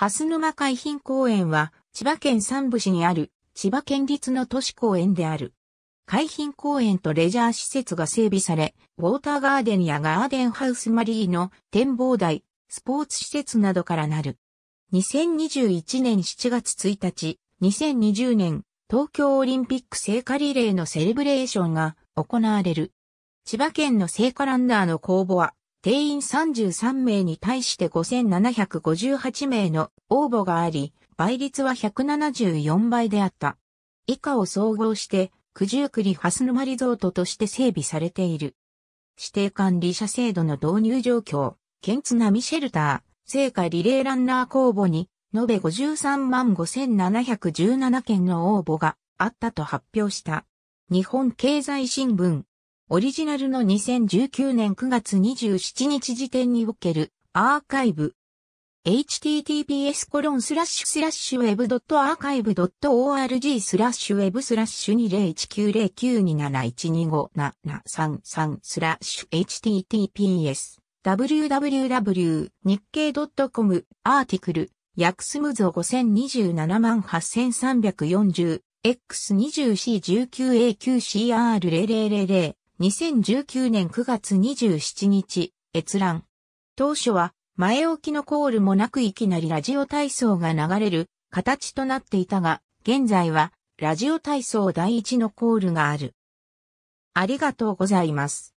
蓮沼海浜公園は、千葉県山武市にある、千葉県立の都市公園である。海浜公園とレジャー施設が整備され、ウォーターガーデンやガーデンハウスマリーの展望台、スポーツ施設などからなる。2021年7月1日、2020年、東京オリンピック聖火リレーのセレブレーションが行われる。千葉県の聖火ランナーの公募は、定員33名に対して5758名の応募があり、倍率は174倍であった。以下を総合して、九十九里ハス沼リゾートとして整備されている。指定管理者制度の導入状況、県津波シェルター、聖火リレーランナー公募に、延べ53万5717件の応募があったと発表した。日本経済新聞、オリジナルの2019年9月27日時点におけるアーカイブ。https コロンスラッシュスラッシュウェブドットアーカイブドット org スラッシュウェブスラッシュ20190927125733スラッシュ https www 日経 .com アーティクルムーズぞ5027万 8340x24c19a9cr0000 2019年9月27日、閲覧。当初は、前置きのコールもなくいきなりラジオ体操が流れる形となっていたが、現在は、ラジオ体操第一のコールがある。ありがとうございます。